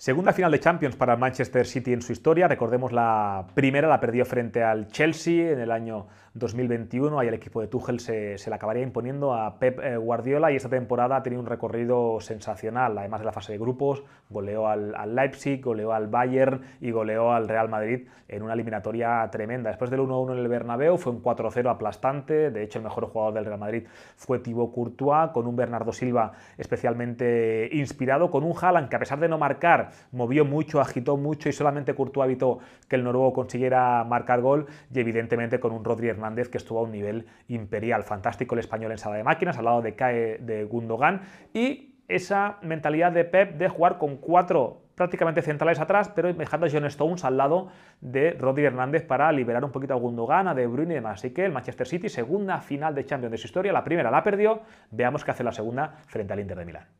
Segunda final de Champions para Manchester City en su historia. Recordemos la primera, la perdió frente al Chelsea en el año 2021. Ahí el equipo de Tuchel se, la acabaría imponiendo a Pep eh, Guardiola y esta temporada ha tenido un recorrido sensacional. Además de la fase de grupos, goleó al, Leipzig, goleó al Bayern y goleó al Real Madrid en una eliminatoria tremenda. Después del 1-1 en el Bernabéu fue un 4-0 aplastante. De hecho, el mejor jugador del Real Madrid fue Thibaut Courtois, con un Bernardo Silva especialmente inspirado, con un Haaland que a pesar de no marcar movió mucho, agitó mucho y solamente curtó hábito que el noruego consiguiera marcar gol y evidentemente con un Rodri Hernández que estuvo a un nivel imperial. Fantástico el español en sala de máquinas, al lado de Cae de Gundogan y esa mentalidad de Pep de jugar con cuatro prácticamente centrales atrás, pero dejando a John Stones al lado de Rodri Hernández para liberar un poquito a Gundogan, a De Bruyne y demás. Así que el Manchester City, segunda final de Champions de su historia, la primera la perdió, veamos qué hace la segunda frente al Inter de Milán.